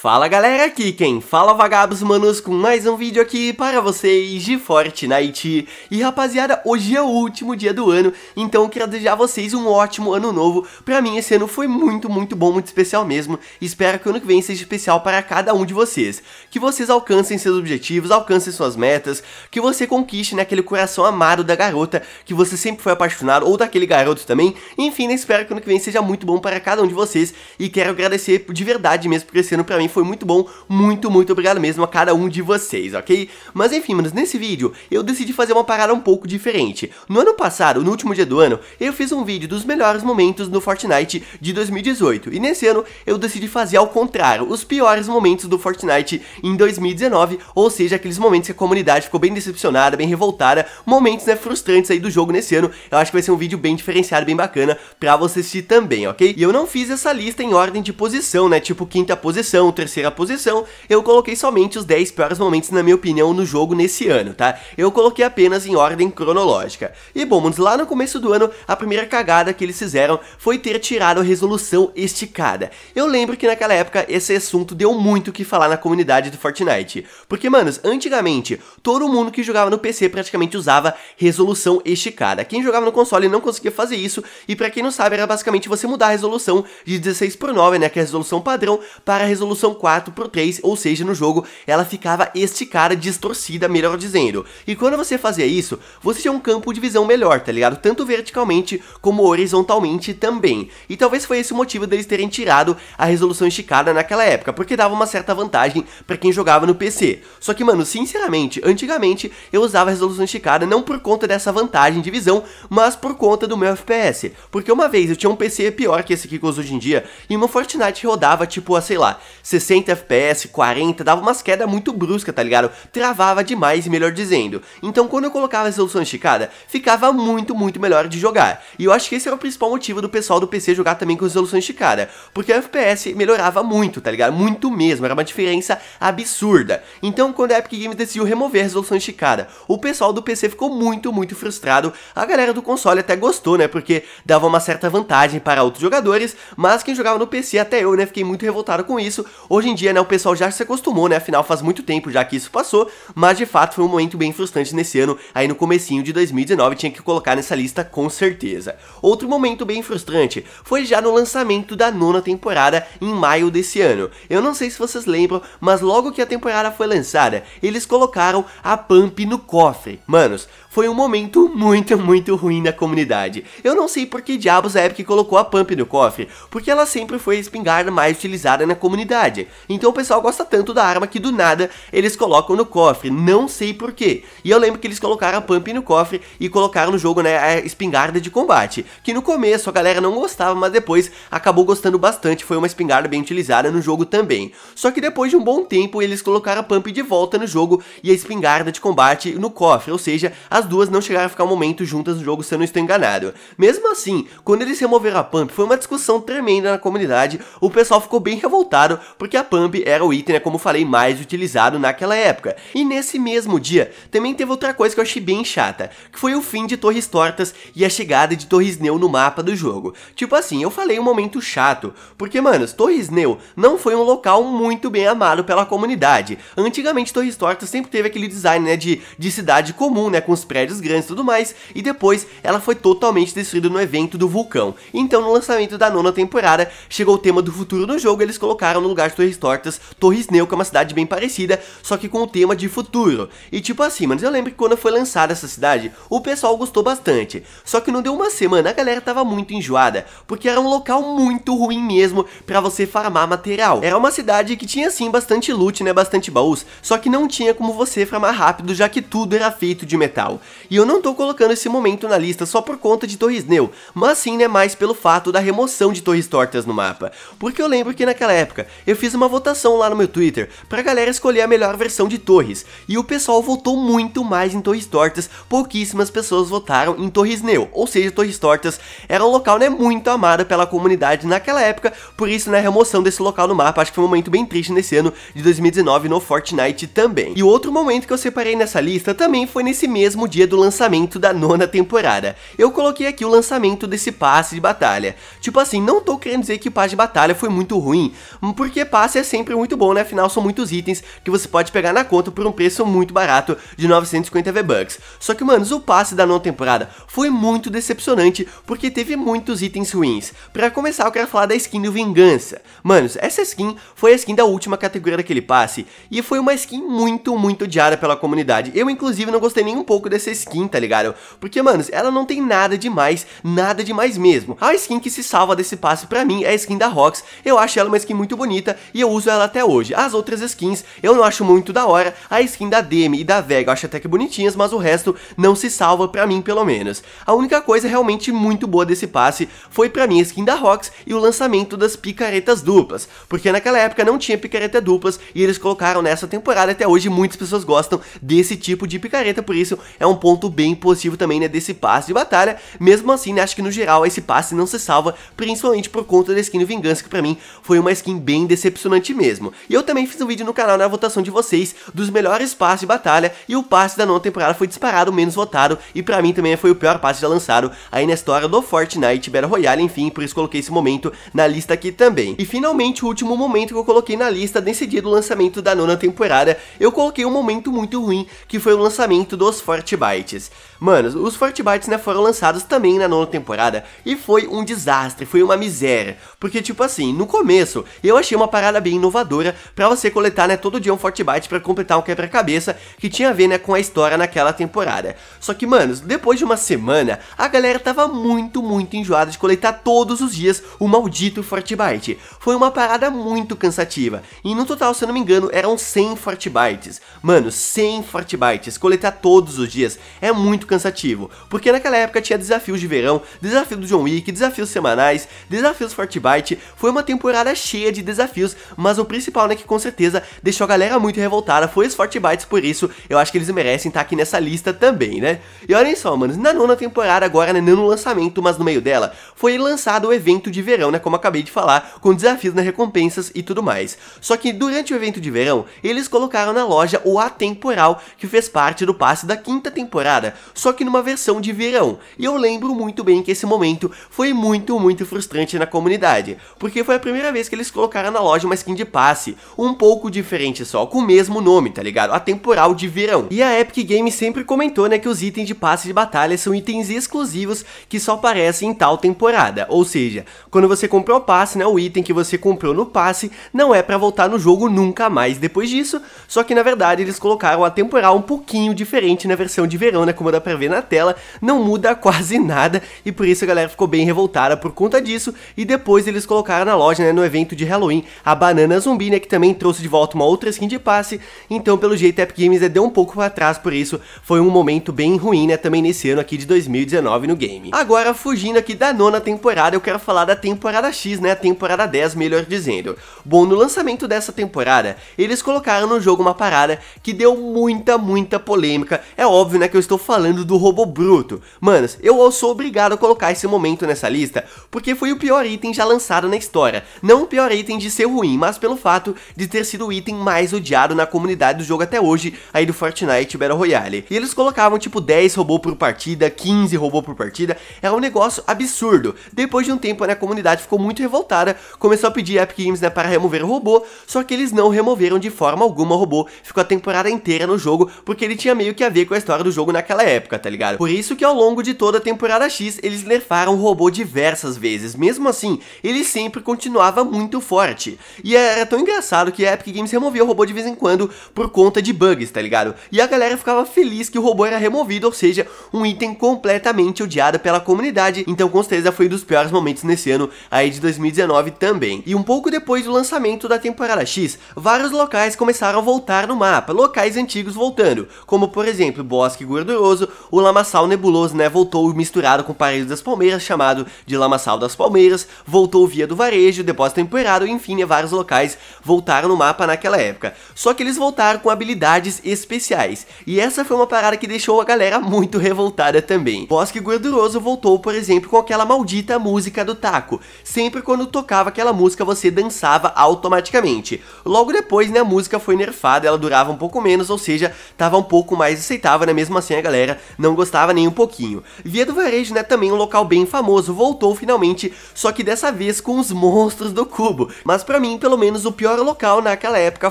Fala galera, aqui quem fala é Vagabos Manos com mais um vídeo aqui para vocês de Fortnite. E rapaziada, hoje é o último dia do ano, então eu quero desejar a vocês um ótimo ano novo. Pra mim esse ano foi muito, muito bom, muito especial mesmo. Espero que o ano que vem seja especial para cada um de vocês. Que vocês alcancem seus objetivos, alcancem suas metas, que você conquiste naquele né, coração amado da garota que você sempre foi apaixonado, ou daquele garoto também. Enfim, né, espero que o ano que vem seja muito bom para cada um de vocês e quero agradecer de verdade mesmo por esse ano pra mim foi muito bom, muito, muito obrigado mesmo a cada um de vocês, ok? Mas enfim, manos, nesse vídeo eu decidi fazer uma parada um pouco diferente. No ano passado, no último dia do ano, eu fiz um vídeo dos melhores momentos no Fortnite de 2018, e nesse ano eu decidi fazer ao contrário, os piores momentos do Fortnite em 2019, ou seja, aqueles momentos que a comunidade ficou bem decepcionada, bem revoltada, momentos né, frustrantes aí do jogo nesse ano, eu acho que vai ser um vídeo bem diferenciado, bem bacana pra você assistir também, ok? E eu não fiz essa lista em ordem de posição, né, tipo quinta posição, terceira posição, eu coloquei somente os 10 piores momentos, na minha opinião, no jogo nesse ano, tá? Eu coloquei apenas em ordem cronológica. E bom, mano, lá no começo do ano, a primeira cagada que eles fizeram foi ter tirado a resolução esticada. Eu lembro que naquela época esse assunto deu muito o que falar na comunidade do Fortnite. Porque, manos, antigamente, todo mundo que jogava no PC praticamente usava resolução esticada. Quem jogava no console não conseguia fazer isso, e para quem não sabe, era basicamente você mudar a resolução de 16 por 9, né, que é a resolução padrão, para a resolução são 4 por 3, ou seja, no jogo ela ficava esticada, distorcida, melhor dizendo. E quando você fazia isso, você tinha um campo de visão melhor, tá ligado? Tanto verticalmente como horizontalmente também. E talvez foi esse o motivo deles terem tirado a resolução esticada naquela época, porque dava uma certa vantagem para quem jogava no PC. Só que, mano, sinceramente, antigamente eu usava a resolução esticada não por conta dessa vantagem de visão, mas por conta do meu FPS. Porque uma vez eu tinha um PC pior que esse que eu uso hoje em dia, e meu Fortnite rodava tipo, a, sei lá, 60 60 FPS, 40, dava umas quedas muito bruscas, tá ligado? Travava demais, melhor dizendo. Então quando eu colocava a resolução esticada, ficava muito, muito melhor de jogar. E eu acho que esse era o principal motivo do pessoal do PC jogar também com resolução esticada, porque o FPS melhorava muito, tá ligado? Muito mesmo, era uma diferença absurda. Então quando a Epic Games decidiu remover a resolução esticada, o pessoal do PC ficou muito, muito frustrado. A galera do console até gostou, né? Porque dava uma certa vantagem para outros jogadores, mas quem jogava no PC, até eu, né? Fiquei muito revoltado com isso. Hoje em dia, né, o pessoal já se acostumou, né? Afinal, faz muito tempo já que isso passou, mas de fato foi um momento bem frustrante nesse ano, aí no comecinho de 2019, tinha que colocar nessa lista com certeza. Outro momento bem frustrante foi já no lançamento da nona temporada em maio desse ano. Eu não sei se vocês lembram, mas logo que a temporada foi lançada, eles colocaram a Pump no cofre. Manos, foi um momento muito, muito ruim na comunidade. Eu não sei por que diabos a Epic colocou a Pump no cofre, porque ela sempre foi a espingarda mais utilizada na comunidade. Então o pessoal gosta tanto da arma que do nada eles colocam no cofre, não sei por quê. E eu lembro que eles colocaram a Pump no cofre e colocaram no jogo né, a espingarda de combate, que no começo a galera não gostava, mas depois acabou gostando bastante, foi uma espingarda bem utilizada no jogo também. Só que depois de um bom tempo eles colocaram a Pump de volta no jogo e a espingarda de combate no cofre, ou seja, a as duas não chegaram a ficar um momento juntas no jogo, se eu não estou enganado. Mesmo assim, quando eles removeram a Pump, foi uma discussão tremenda na comunidade, o pessoal ficou bem revoltado, porque a Pump era o item, né, como falei, mais utilizado naquela época. E nesse mesmo dia, também teve outra coisa que eu achei bem chata, que foi o fim de Torres Tortas e a chegada de Torres Neu no mapa do jogo. Tipo assim, eu falei um momento chato, porque, mano, Torres Neu não foi um local muito bem amado pela comunidade. Antigamente, Torres Tortas sempre teve aquele design, né, de, de cidade comum, né, com os prédios grandes e tudo mais, e depois ela foi totalmente destruída no evento do vulcão. Então, no lançamento da nona temporada, chegou o tema do futuro do jogo, eles colocaram no lugar de Torres Tortas, Torres Neu, que é uma cidade bem parecida, só que com o tema de futuro. E tipo assim, mano, eu lembro que quando foi lançada essa cidade, o pessoal gostou bastante. Só que não deu uma semana, a galera tava muito enjoada, porque era um local muito ruim mesmo para você farmar material. Era uma cidade que tinha sim bastante loot, né, bastante baús, só que não tinha como você farmar rápido, já que tudo era feito de metal. E eu não tô colocando esse momento na lista só por conta de Torres Neu, mas sim né, mais pelo fato da remoção de Torres Tortas no mapa. Porque eu lembro que naquela época eu fiz uma votação lá no meu Twitter pra galera escolher a melhor versão de Torres, e o pessoal votou muito mais em Torres Tortas, pouquíssimas pessoas votaram em Torres Neu, ou seja, Torres Tortas era um local né, muito amado pela comunidade naquela época, por isso né, a remoção desse local no mapa acho que foi um momento bem triste nesse ano de 2019 no Fortnite também. E outro momento que eu separei nessa lista também foi nesse mesmo dia do lançamento da nona temporada. Eu coloquei aqui o lançamento desse passe de batalha. Tipo assim, não tô querendo dizer que o passe de batalha foi muito ruim, porque passe é sempre muito bom, né? Afinal, são muitos itens que você pode pegar na conta por um preço muito barato de 950 V-Bucks. Só que, manos, o passe da nona temporada foi muito decepcionante, porque teve muitos itens ruins. Pra começar, eu quero falar da skin do Vingança. Manos, essa skin foi a skin da última categoria daquele passe, e foi uma skin muito, muito odiada pela comunidade. Eu, inclusive, não gostei nem um pouco desse dessa skin, tá ligado? Porque, mano, ela não tem nada demais, nada demais mesmo. A skin que se salva desse passe pra mim é a skin da Rox, eu acho ela uma skin muito bonita e eu uso ela até hoje. As outras skins eu não acho muito da hora, a skin da Demi e da Vega eu acho até que bonitinhas, mas o resto não se salva pra mim pelo menos. A única coisa realmente muito boa desse passe foi pra mim a skin da Rox e o lançamento das picaretas duplas, porque naquela época não tinha picareta duplas e eles colocaram nessa temporada até hoje muitas pessoas gostam desse tipo de picareta, por isso é um ponto bem positivo também, né, desse passe de batalha. Mesmo assim, né, acho que no geral esse passe não se salva, principalmente por conta da skin do Vingança, que pra mim foi uma skin bem decepcionante mesmo. E eu também fiz um vídeo no canal na votação de vocês dos melhores passes de batalha, e o passe da nona temporada foi disparado, menos votado, e pra mim também foi o pior passe já lançado aí na história do Fortnite Battle Royale, enfim, por isso coloquei esse momento na lista aqui também. E finalmente, o último momento que eu coloquei na lista nesse dia do lançamento da nona temporada, eu coloquei um momento muito ruim, que foi o lançamento dos Fortnite Bytes. Mano, os Forte Bytes, né, foram lançados também na nona temporada e foi um desastre, foi uma miséria. Porque, tipo assim, no começo eu achei uma parada bem inovadora para você coletar, né, todo dia um Forte Byte pra completar um quebra-cabeça que tinha a ver, né, com a história naquela temporada. Só que, mano, depois de uma semana, a galera tava muito, muito enjoada de coletar todos os dias o maldito Forte Byte. Foi uma parada muito cansativa. E no total, se eu não me engano, eram 100 Forte Bytes. Mano, 100 Forte Bytes, coletar todos os dias dias é muito cansativo, porque naquela época tinha desafios de verão, desafio do John Wick, desafios semanais, desafios Fortnite, foi uma temporada cheia de desafios, mas o principal, né, que com certeza deixou a galera muito revoltada foi os Fortnite, por isso eu acho que eles merecem estar tá aqui nessa lista também, né? E olhem só, manos, na nona temporada agora, né, não no lançamento, mas no meio dela, foi lançado o evento de verão, né, como acabei de falar, com desafios nas né, recompensas e tudo mais. Só que durante o evento de verão, eles colocaram na loja o Atemporal, que fez parte do passe da quinta temporada, só que numa versão de verão. E eu lembro muito bem que esse momento foi muito, muito frustrante na comunidade, porque foi a primeira vez que eles colocaram na loja uma skin de passe, um pouco diferente só, com o mesmo nome, tá ligado? A temporal de verão. E a Epic Games sempre comentou, né, que os itens de passe de batalha são itens exclusivos que só aparecem em tal temporada, ou seja, quando você comprou o passe, né, o item que você comprou no passe não é para voltar no jogo nunca mais depois disso, só que na verdade eles colocaram a temporal um pouquinho diferente na versão edição de verão, né, como dá pra ver na tela, não muda quase nada e por isso a galera ficou bem revoltada por conta disso e depois eles colocaram na loja, né, no evento de Halloween, a banana zumbi, né, que também trouxe de volta uma outra skin de passe, então pelo jeito a Epic Games né, deu um pouco pra trás por isso, foi um momento bem ruim, né, também nesse ano aqui de 2019 no game. Agora, fugindo aqui da nona temporada, eu quero falar da temporada X, né, a temporada 10, melhor dizendo. Bom, no lançamento dessa temporada, eles colocaram no jogo uma parada que deu muita, muita polêmica, é óbvio óbvio, né, que eu estou falando do robô bruto. Manos, eu sou obrigado a colocar esse momento nessa lista, porque foi o pior item já lançado na história. Não o pior item de ser ruim, mas pelo fato de ter sido o item mais odiado na comunidade do jogo até hoje, aí do Fortnite Battle Royale. E eles colocavam tipo 10 robô por partida, 15 robô por partida, era um negócio absurdo. Depois de um tempo, né, a comunidade ficou muito revoltada, começou a pedir a Epic Games, né, para remover o robô, só que eles não removeram de forma alguma o robô, ficou a temporada inteira no jogo, porque ele tinha meio que a ver com a história história do jogo naquela época, tá ligado? Por isso que ao longo de toda a temporada X, eles nerfaram o robô diversas vezes, mesmo assim, ele sempre continuava muito forte. E era tão engraçado que a Epic Games removia o robô de vez em quando por conta de bugs, tá ligado? E a galera ficava feliz que o robô era removido, ou seja, um item completamente odiado pela comunidade, então com certeza foi um dos piores momentos nesse ano aí de 2019 também. E um pouco depois do lançamento da temporada X, vários locais começaram a voltar no mapa, locais antigos voltando, como por exemplo Boss bosque gorduroso, o lamaçal nebuloso, né, voltou misturado com o das palmeiras, chamado de lamaçal das palmeiras, voltou via do varejo, depósito empoeirado, enfim, né, vários locais voltaram no mapa naquela época. Só que eles voltaram com habilidades especiais, e essa foi uma parada que deixou a galera muito revoltada também. Bosque gorduroso voltou, por exemplo, com aquela maldita música do taco, sempre quando tocava aquela música você dançava automaticamente. Logo depois, né, a música foi nerfada, ela durava um pouco menos, ou seja, tava um pouco mais aceitável, né, mesmo assim a galera não gostava nem um pouquinho. Via do Varejo, né, também um local bem famoso, voltou finalmente, só que dessa vez com os monstros do cubo. Mas para mim, pelo menos, o pior local naquela época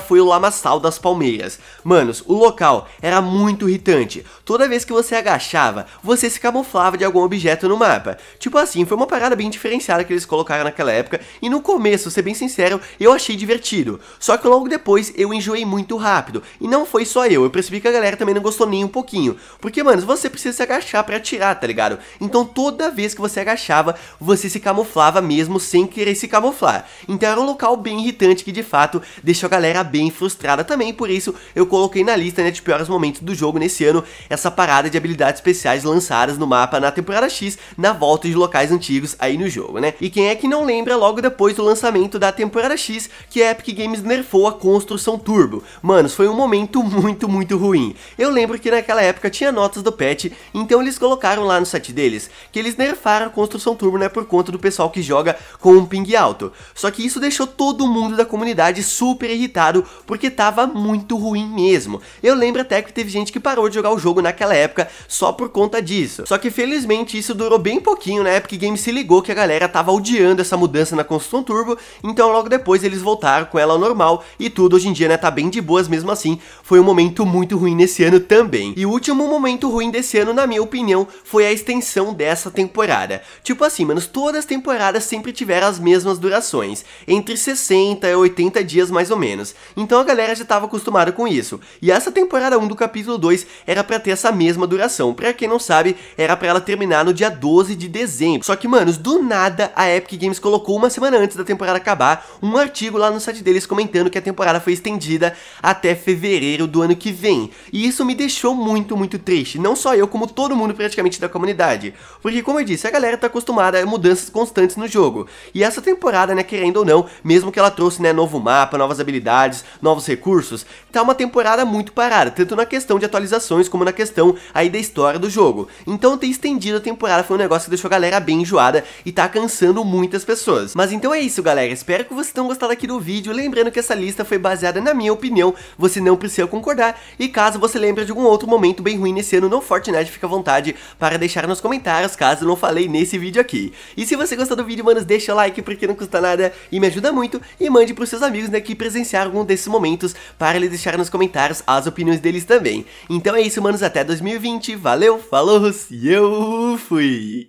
foi o Lamaçal das Palmeiras. Manos, o local era muito irritante. Toda vez que você agachava, você se camuflava de algum objeto no mapa. Tipo assim, foi uma parada bem diferenciada que eles colocaram naquela época, e no começo, ser bem sincero, eu achei divertido. Só que logo depois eu enjoei muito rápido, e não foi só eu, eu percebi que a galera também não gostou nem um pouquinho pouquinho. Porque, mano, você precisa se agachar para atirar, tá ligado? Então toda vez que você agachava, você se camuflava mesmo sem querer se camuflar. Então era um local bem irritante que de fato deixou a galera bem frustrada também. Por isso eu coloquei na lista né, de piores momentos do jogo nesse ano essa parada de habilidades especiais lançadas no mapa na temporada X na volta de locais antigos aí no jogo, né? E quem é que não lembra logo depois do lançamento da temporada X que é a Epic Games nerfou a construção turbo? Manos, foi um momento muito, muito ruim. Eu lembro que naquela época época tinha notas do patch, então eles colocaram lá no site deles que eles nerfaram a construção turbo né, por conta do pessoal que joga com um ping alto. Só que isso deixou todo mundo da comunidade super irritado porque tava muito ruim mesmo. Eu lembro até que teve gente que parou de jogar o jogo naquela época só por conta disso. Só que felizmente isso durou bem pouquinho na né, época game se ligou que a galera tava odiando essa mudança na construção turbo, então logo depois eles voltaram com ela ao normal e tudo hoje em dia né, tá bem de boas mesmo assim. Foi um momento muito ruim nesse ano também. E o último momento ruim desse ano, na minha opinião, foi a extensão dessa temporada. Tipo assim, manos, todas as temporadas sempre tiveram as mesmas durações, entre 60 e 80 dias mais ou menos. Então a galera já estava acostumada com isso. E essa temporada 1 do capítulo 2 era para ter essa mesma duração. Para quem não sabe, era para ela terminar no dia 12 de dezembro. Só que, manos, do nada a Epic Games colocou uma semana antes da temporada acabar um artigo lá no site deles comentando que a temporada foi estendida até fevereiro do ano que vem. E isso me deixou muito muito, muito triste. Não só eu, como todo mundo praticamente da comunidade. Porque, como eu disse, a galera tá acostumada a mudanças constantes no jogo. E essa temporada, né, querendo ou não, mesmo que ela trouxe, né, novo mapa, novas habilidades, novos recursos, tá uma temporada muito parada, tanto na questão de atualizações como na questão aí da história do jogo. Então ter estendido a temporada foi um negócio que deixou a galera bem enjoada e tá cansando muitas pessoas. Mas então é isso, galera. Espero que vocês tenham gostado aqui do vídeo. Lembrando que essa lista foi baseada na minha opinião, você não precisa concordar. E caso você lembre de algum outro momento momento bem ruim nesse ano no Fortnite, né? fica à vontade para deixar nos comentários caso não falei nesse vídeo aqui. E se você gostou do vídeo, manos, deixa o like porque não custa nada e me ajuda muito e mande para os seus amigos né, que presenciaram algum desses momentos para eles deixarem nos comentários as opiniões deles também. Então é isso, manos, até 2020, valeu, falou e eu fui!